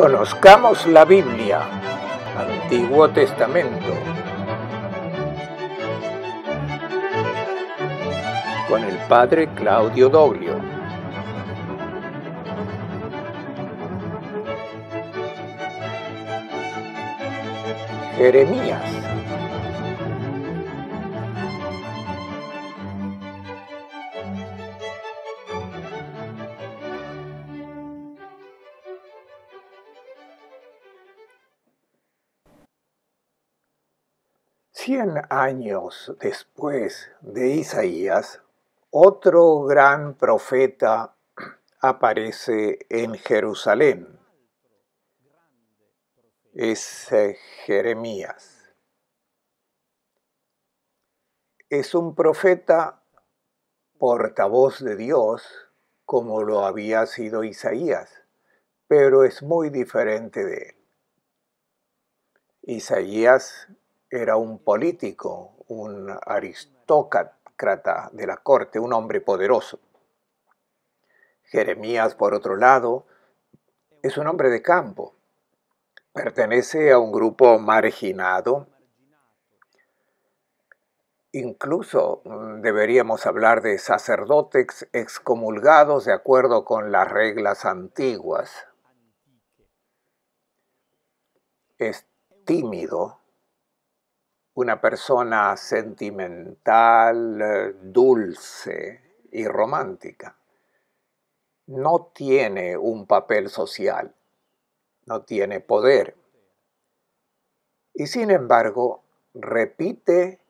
Conozcamos la Biblia, Antiguo Testamento, con el padre Claudio Doglio. Jeremías años después de Isaías, otro gran profeta aparece en Jerusalén. Es eh, Jeremías. Es un profeta portavoz de Dios, como lo había sido Isaías, pero es muy diferente de él. Isaías era un político, un aristócrata de la corte, un hombre poderoso. Jeremías, por otro lado, es un hombre de campo, pertenece a un grupo marginado. Incluso mm, deberíamos hablar de sacerdotes excomulgados de acuerdo con las reglas antiguas. Es tímido, una persona sentimental, eh, dulce y romántica. No tiene un papel social, no tiene poder. Y sin embargo, repite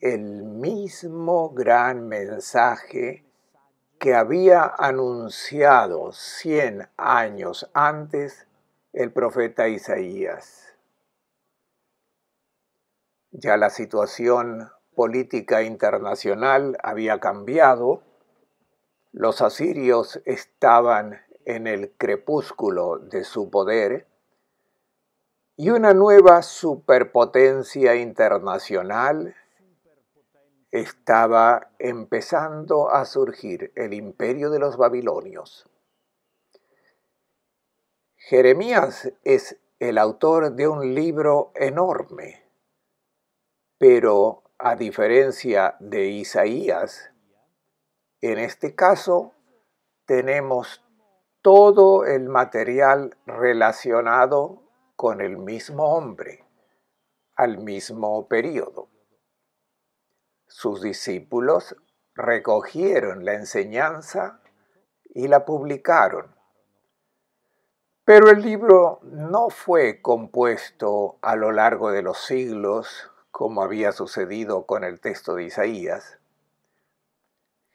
el mismo gran mensaje que había anunciado 100 años antes el profeta Isaías. Ya la situación política internacional había cambiado. Los asirios estaban en el crepúsculo de su poder y una nueva superpotencia internacional estaba empezando a surgir, el imperio de los babilonios. Jeremías es el autor de un libro enorme pero a diferencia de Isaías, en este caso tenemos todo el material relacionado con el mismo hombre, al mismo periodo. Sus discípulos recogieron la enseñanza y la publicaron. Pero el libro no fue compuesto a lo largo de los siglos como había sucedido con el texto de Isaías,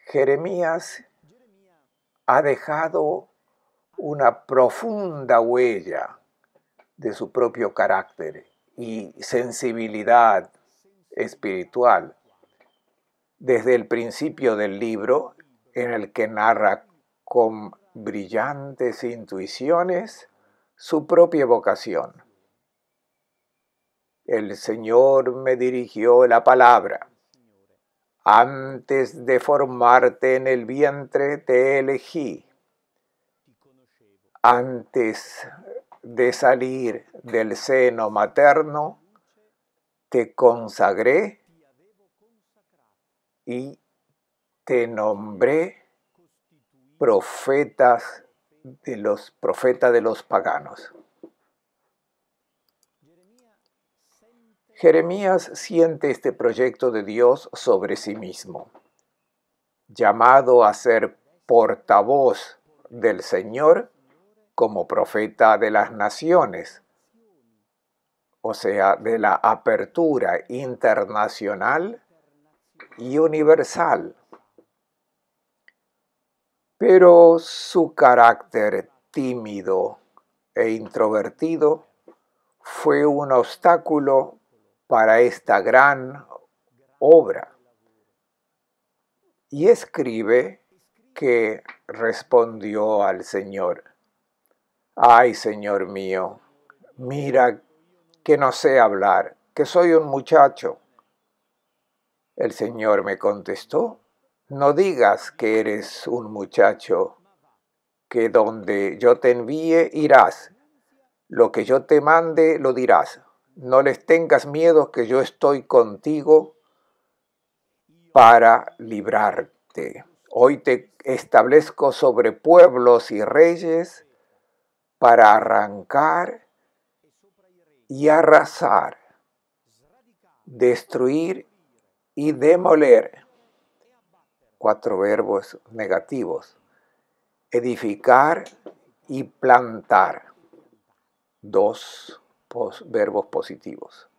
Jeremías ha dejado una profunda huella de su propio carácter y sensibilidad espiritual desde el principio del libro en el que narra con brillantes intuiciones su propia vocación el Señor me dirigió la palabra. Antes de formarte en el vientre te elegí. Antes de salir del seno materno, te consagré y te nombré profetas de los profetas de los paganos. Jeremías siente este proyecto de Dios sobre sí mismo. Llamado a ser portavoz del Señor como profeta de las naciones, o sea, de la apertura internacional y universal. Pero su carácter tímido e introvertido fue un obstáculo para esta gran obra. Y escribe que respondió al Señor, ay Señor mío, mira que no sé hablar, que soy un muchacho. El Señor me contestó, no digas que eres un muchacho, que donde yo te envíe irás, lo que yo te mande lo dirás no les tengas miedo que yo estoy contigo para librarte. Hoy te establezco sobre pueblos y reyes para arrancar y arrasar, destruir y demoler. Cuatro verbos negativos. Edificar y plantar. Dos verbos positivos.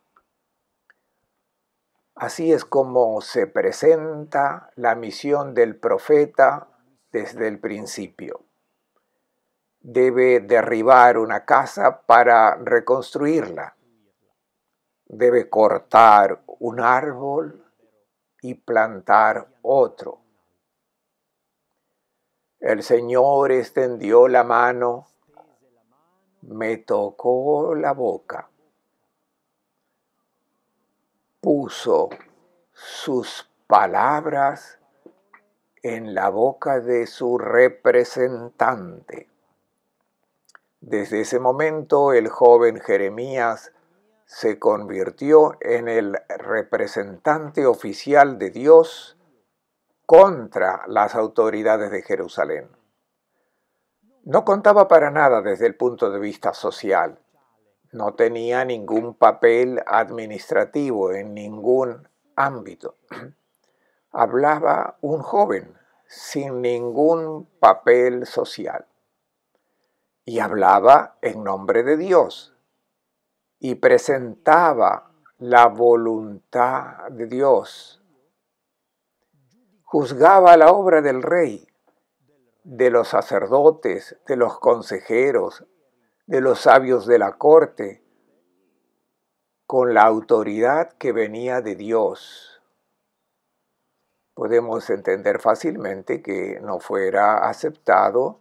Así es como se presenta la misión del profeta desde el principio. Debe derribar una casa para reconstruirla. Debe cortar un árbol y plantar otro. El Señor extendió la mano me tocó la boca, puso sus palabras en la boca de su representante. Desde ese momento el joven Jeremías se convirtió en el representante oficial de Dios contra las autoridades de Jerusalén. No contaba para nada desde el punto de vista social. No tenía ningún papel administrativo en ningún ámbito. Hablaba un joven sin ningún papel social. Y hablaba en nombre de Dios. Y presentaba la voluntad de Dios. Juzgaba la obra del rey de los sacerdotes, de los consejeros, de los sabios de la corte, con la autoridad que venía de Dios. Podemos entender fácilmente que no fuera aceptado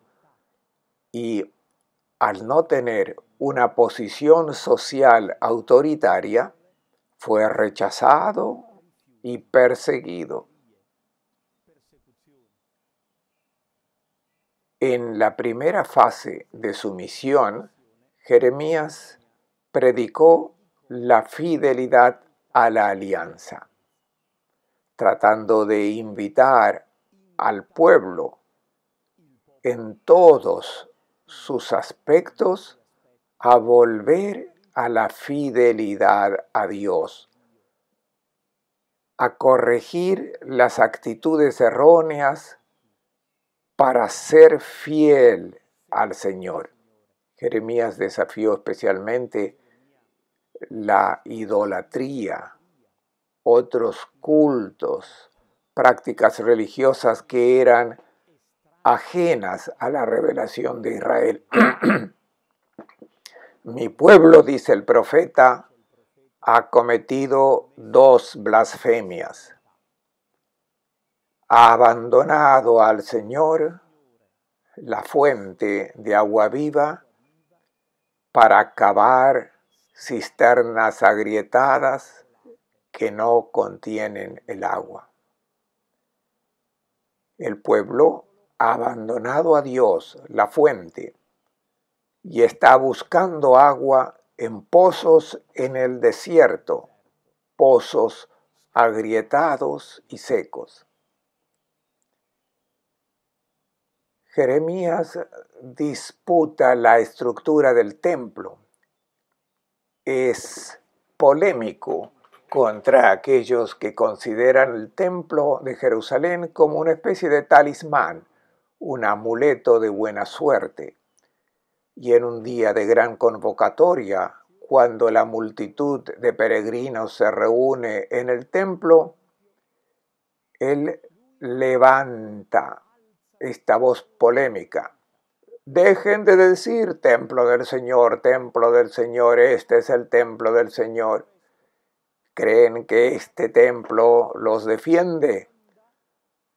y al no tener una posición social autoritaria, fue rechazado y perseguido. En la primera fase de su misión, Jeremías predicó la fidelidad a la alianza, tratando de invitar al pueblo en todos sus aspectos a volver a la fidelidad a Dios, a corregir las actitudes erróneas para ser fiel al Señor. Jeremías desafió especialmente la idolatría, otros cultos, prácticas religiosas que eran ajenas a la revelación de Israel. Mi pueblo, dice el profeta, ha cometido dos blasfemias. Ha abandonado al Señor, la fuente de agua viva, para cavar cisternas agrietadas que no contienen el agua. El pueblo ha abandonado a Dios, la fuente, y está buscando agua en pozos en el desierto, pozos agrietados y secos. Jeremías disputa la estructura del templo. Es polémico contra aquellos que consideran el templo de Jerusalén como una especie de talismán, un amuleto de buena suerte. Y en un día de gran convocatoria, cuando la multitud de peregrinos se reúne en el templo, él levanta esta voz polémica. Dejen de decir templo del Señor, templo del Señor, este es el templo del Señor. Creen que este templo los defiende.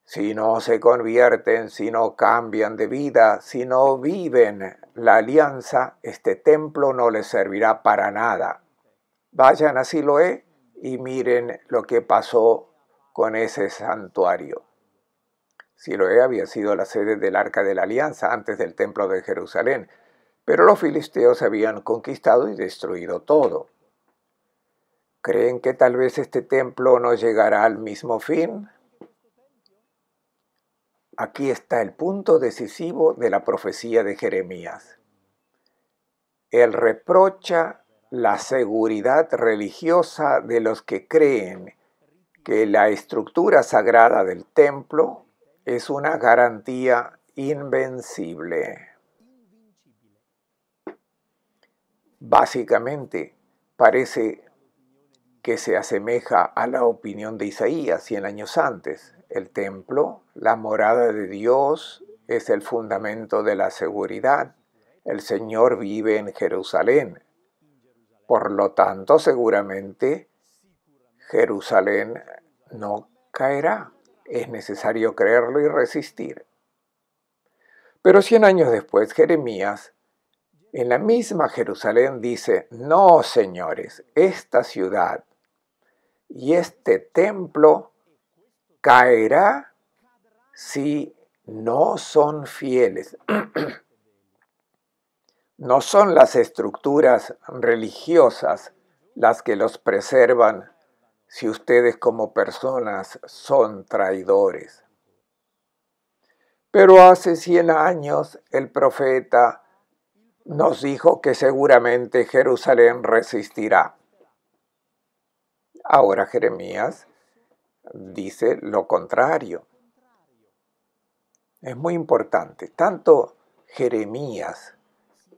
Si no se convierten, si no cambian de vida, si no viven la alianza, este templo no les servirá para nada. Vayan a Siloé y miren lo que pasó con ese santuario. Siloé había sido la sede del Arca de la Alianza antes del Templo de Jerusalén, pero los filisteos habían conquistado y destruido todo. ¿Creen que tal vez este templo no llegará al mismo fin? Aquí está el punto decisivo de la profecía de Jeremías. Él reprocha la seguridad religiosa de los que creen que la estructura sagrada del templo es una garantía invencible. Básicamente, parece que se asemeja a la opinión de Isaías 100 años antes. El templo, la morada de Dios, es el fundamento de la seguridad. El Señor vive en Jerusalén. Por lo tanto, seguramente, Jerusalén no caerá es necesario creerlo y resistir. Pero cien años después, Jeremías, en la misma Jerusalén, dice, no, señores, esta ciudad y este templo caerá si no son fieles. no son las estructuras religiosas las que los preservan si ustedes como personas son traidores. Pero hace 100 años el profeta nos dijo que seguramente Jerusalén resistirá. Ahora Jeremías dice lo contrario. Es muy importante. Tanto Jeremías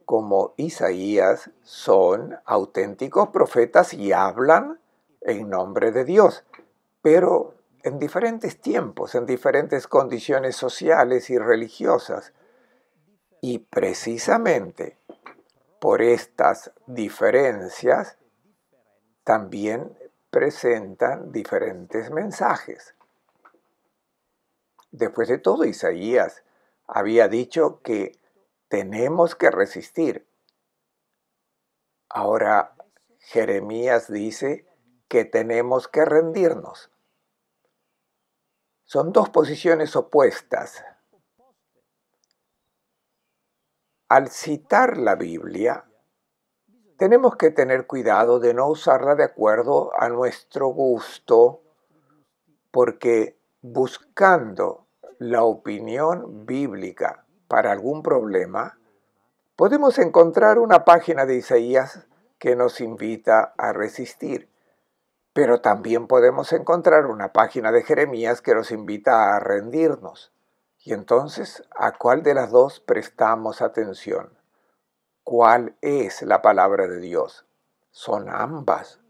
como Isaías son auténticos profetas y hablan en nombre de Dios, pero en diferentes tiempos, en diferentes condiciones sociales y religiosas. Y precisamente por estas diferencias también presentan diferentes mensajes. Después de todo, Isaías había dicho que tenemos que resistir. Ahora Jeremías dice que tenemos que rendirnos. Son dos posiciones opuestas. Al citar la Biblia, tenemos que tener cuidado de no usarla de acuerdo a nuestro gusto, porque buscando la opinión bíblica para algún problema, podemos encontrar una página de Isaías que nos invita a resistir. Pero también podemos encontrar una página de Jeremías que nos invita a rendirnos. Y entonces, ¿a cuál de las dos prestamos atención? ¿Cuál es la palabra de Dios? Son ambas.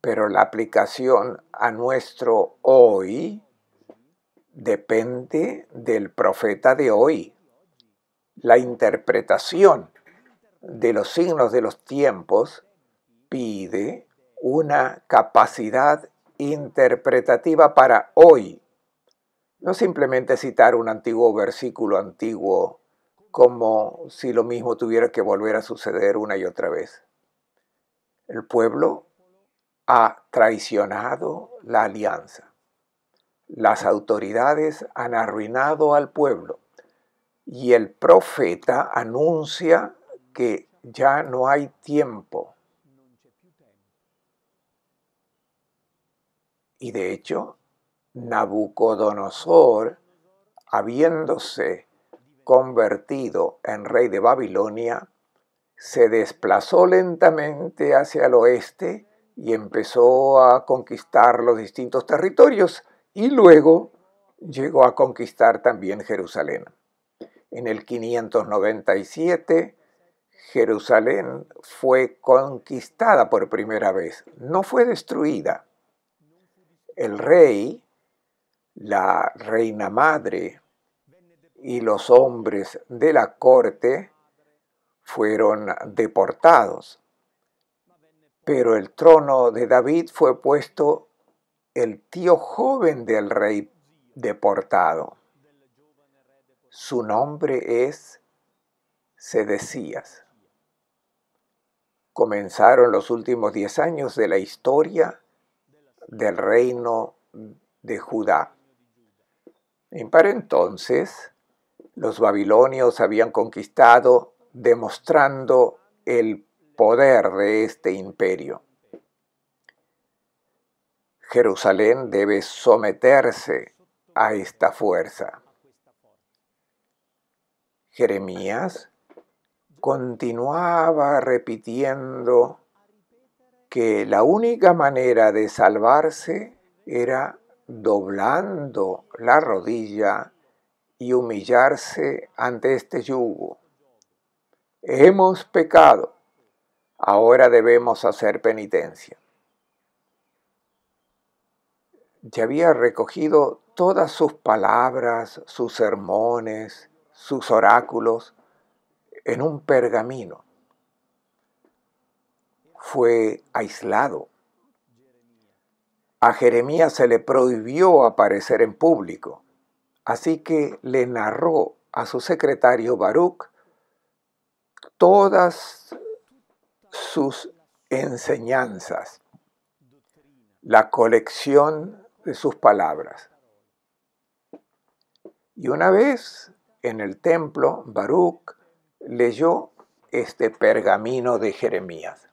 Pero la aplicación a nuestro hoy depende del profeta de hoy. La interpretación de los signos de los tiempos pide una capacidad interpretativa para hoy. No simplemente citar un antiguo versículo antiguo como si lo mismo tuviera que volver a suceder una y otra vez. El pueblo ha traicionado la alianza. Las autoridades han arruinado al pueblo. Y el profeta anuncia que ya no hay tiempo Y de hecho, Nabucodonosor, habiéndose convertido en rey de Babilonia, se desplazó lentamente hacia el oeste y empezó a conquistar los distintos territorios y luego llegó a conquistar también Jerusalén. En el 597, Jerusalén fue conquistada por primera vez, no fue destruida, el rey, la reina madre y los hombres de la corte fueron deportados. Pero el trono de David fue puesto el tío joven del rey deportado. Su nombre es Sedecías. Comenzaron los últimos diez años de la historia del reino de Judá. Y para entonces, los babilonios habían conquistado demostrando el poder de este imperio. Jerusalén debe someterse a esta fuerza. Jeremías continuaba repitiendo que la única manera de salvarse era doblando la rodilla y humillarse ante este yugo. Hemos pecado, ahora debemos hacer penitencia. Ya había recogido todas sus palabras, sus sermones, sus oráculos en un pergamino fue aislado. A Jeremías se le prohibió aparecer en público, así que le narró a su secretario Baruch todas sus enseñanzas, la colección de sus palabras. Y una vez en el templo, Baruch leyó este pergamino de Jeremías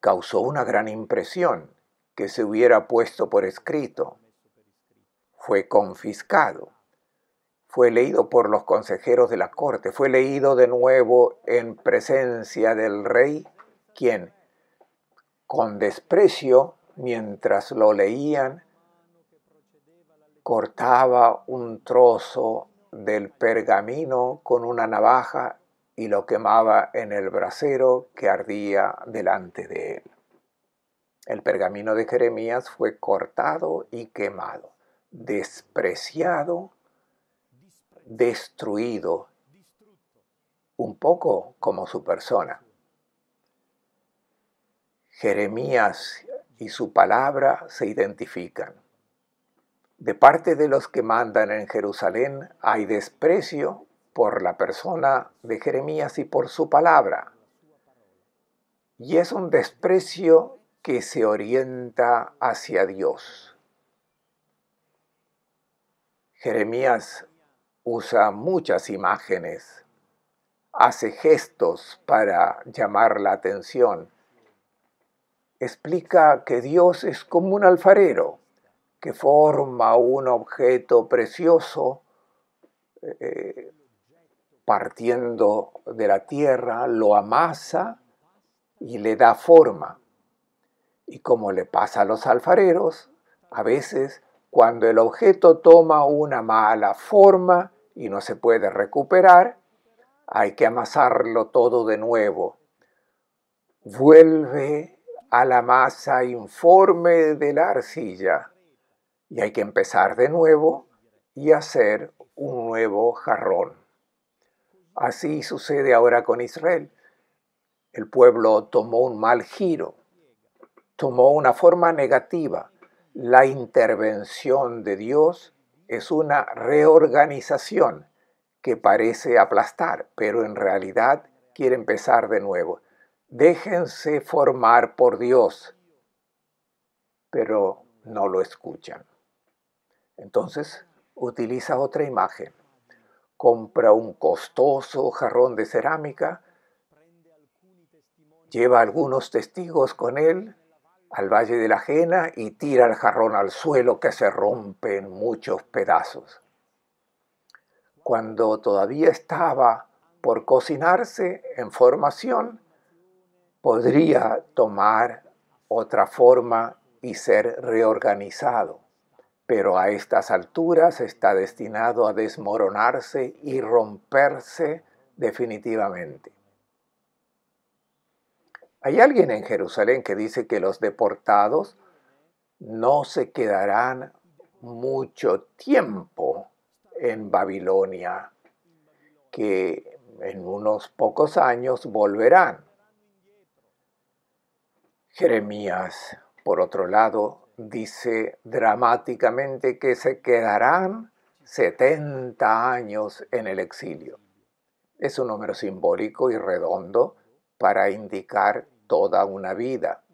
causó una gran impresión que se hubiera puesto por escrito. Fue confiscado. Fue leído por los consejeros de la corte. Fue leído de nuevo en presencia del rey, quien, con desprecio, mientras lo leían, cortaba un trozo del pergamino con una navaja y lo quemaba en el brasero que ardía delante de él. El pergamino de Jeremías fue cortado y quemado, despreciado, destruido, un poco como su persona. Jeremías y su palabra se identifican. De parte de los que mandan en Jerusalén hay desprecio por la persona de Jeremías y por su palabra. Y es un desprecio que se orienta hacia Dios. Jeremías usa muchas imágenes, hace gestos para llamar la atención. Explica que Dios es como un alfarero que forma un objeto precioso eh, eh, partiendo de la tierra, lo amasa y le da forma. Y como le pasa a los alfareros, a veces cuando el objeto toma una mala forma y no se puede recuperar, hay que amasarlo todo de nuevo. Vuelve a la masa informe de la arcilla y hay que empezar de nuevo y hacer un nuevo jarrón. Así sucede ahora con Israel. El pueblo tomó un mal giro, tomó una forma negativa. La intervención de Dios es una reorganización que parece aplastar, pero en realidad quiere empezar de nuevo. Déjense formar por Dios, pero no lo escuchan. Entonces utiliza otra imagen compra un costoso jarrón de cerámica, lleva algunos testigos con él al Valle de la Jena y tira el jarrón al suelo que se rompe en muchos pedazos. Cuando todavía estaba por cocinarse en formación, podría tomar otra forma y ser reorganizado pero a estas alturas está destinado a desmoronarse y romperse definitivamente. Hay alguien en Jerusalén que dice que los deportados no se quedarán mucho tiempo en Babilonia, que en unos pocos años volverán. Jeremías, por otro lado, dice dramáticamente que se quedarán 70 años en el exilio. Es un número simbólico y redondo para indicar toda una vida.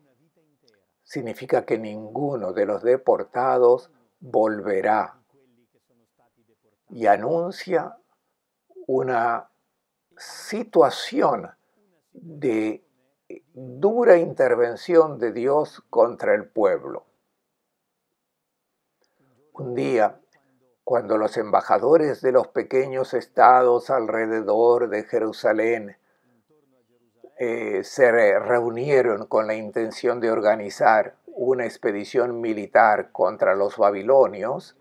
Significa que ninguno de los deportados volverá y anuncia una situación de dura intervención de Dios contra el pueblo. Un día, cuando los embajadores de los pequeños estados alrededor de Jerusalén eh, se reunieron con la intención de organizar una expedición militar contra los babilonios,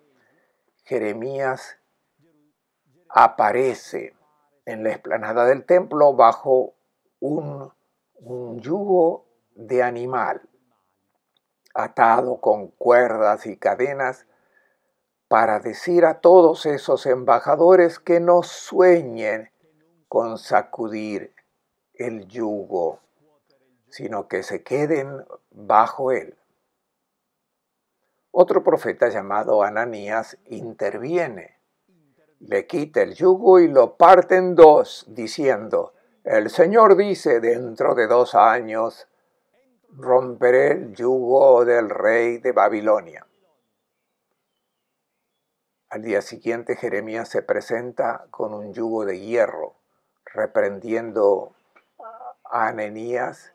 Jeremías aparece en la explanada del templo bajo un yugo de animal, atado con cuerdas y cadenas, para decir a todos esos embajadores que no sueñen con sacudir el yugo, sino que se queden bajo él. Otro profeta llamado Ananías interviene, le quita el yugo y lo parte en dos, diciendo, el Señor dice, dentro de dos años romperé el yugo del rey de Babilonia. Al día siguiente Jeremías se presenta con un yugo de hierro, reprendiendo a Ananías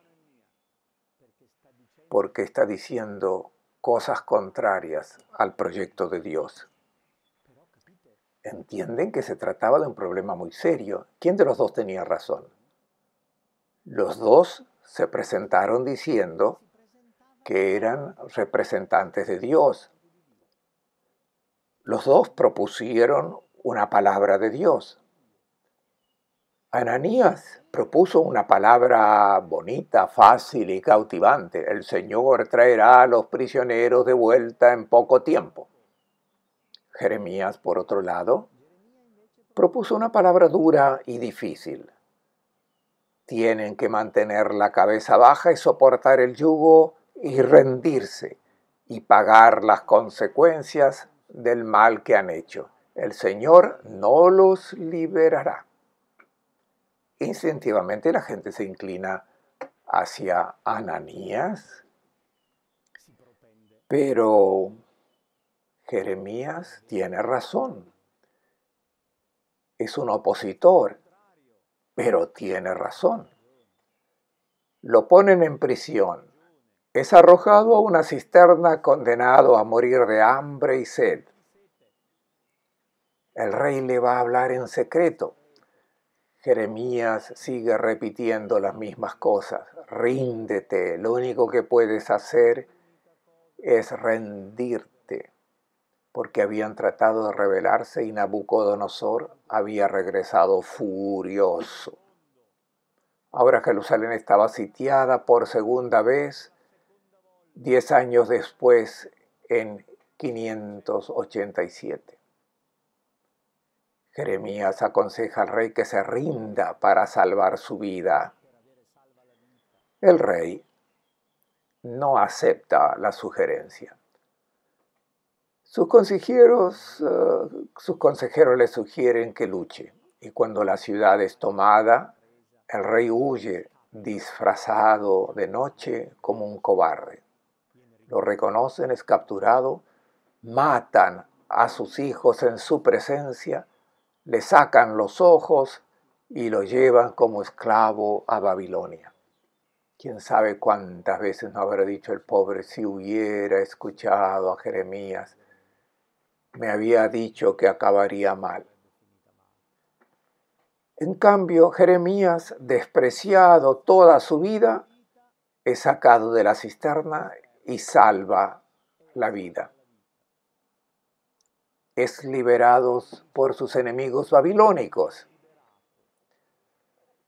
porque está diciendo cosas contrarias al proyecto de Dios. Entienden que se trataba de un problema muy serio. ¿Quién de los dos tenía razón? Los dos se presentaron diciendo que eran representantes de Dios, los dos propusieron una palabra de Dios. Ananías propuso una palabra bonita, fácil y cautivante. El Señor traerá a los prisioneros de vuelta en poco tiempo. Jeremías, por otro lado, propuso una palabra dura y difícil. Tienen que mantener la cabeza baja y soportar el yugo y rendirse y pagar las consecuencias del mal que han hecho. El Señor no los liberará. Instintivamente la gente se inclina hacia Ananías, pero Jeremías tiene razón. Es un opositor, pero tiene razón. Lo ponen en prisión es arrojado a una cisterna condenado a morir de hambre y sed. El rey le va a hablar en secreto. Jeremías sigue repitiendo las mismas cosas. Ríndete, lo único que puedes hacer es rendirte, porque habían tratado de rebelarse y Nabucodonosor había regresado furioso. Ahora Jerusalén estaba sitiada por segunda vez diez años después, en 587. Jeremías aconseja al rey que se rinda para salvar su vida. El rey no acepta la sugerencia. Sus consejeros, eh, sus consejeros le sugieren que luche y cuando la ciudad es tomada, el rey huye disfrazado de noche como un cobarde lo reconocen, es capturado, matan a sus hijos en su presencia, le sacan los ojos y lo llevan como esclavo a Babilonia. Quién sabe cuántas veces no habrá dicho el pobre si hubiera escuchado a Jeremías, me había dicho que acabaría mal. En cambio, Jeremías, despreciado toda su vida, es sacado de la cisterna y salva la vida. Es liberados por sus enemigos babilónicos.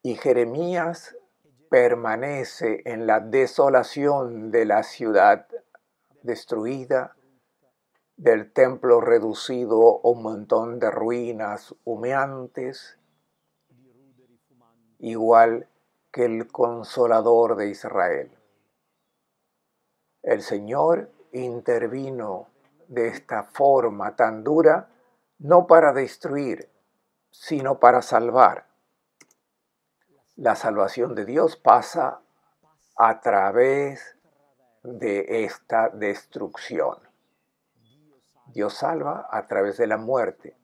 Y Jeremías permanece en la desolación de la ciudad destruida, del templo reducido a un montón de ruinas humeantes, igual que el consolador de Israel. El Señor intervino de esta forma tan dura, no para destruir, sino para salvar. La salvación de Dios pasa a través de esta destrucción. Dios salva a través de la muerte,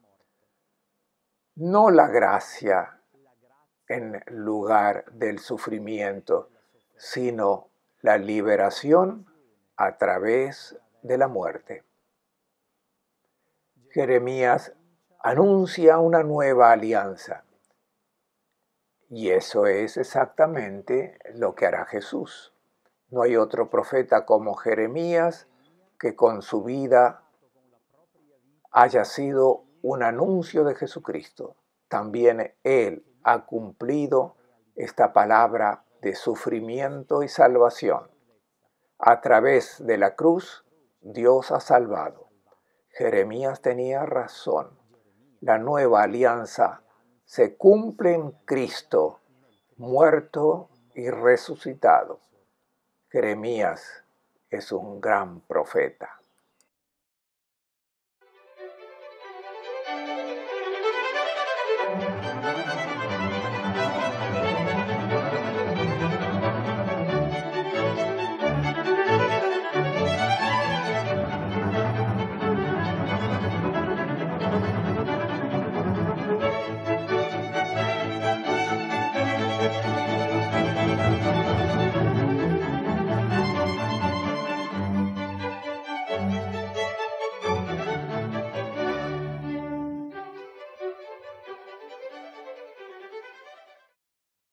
no la gracia en lugar del sufrimiento, sino la liberación a través de la muerte. Jeremías anuncia una nueva alianza. Y eso es exactamente lo que hará Jesús. No hay otro profeta como Jeremías que con su vida haya sido un anuncio de Jesucristo. También él ha cumplido esta palabra de sufrimiento y salvación. A través de la cruz, Dios ha salvado. Jeremías tenía razón. La nueva alianza se cumple en Cristo, muerto y resucitado. Jeremías es un gran profeta.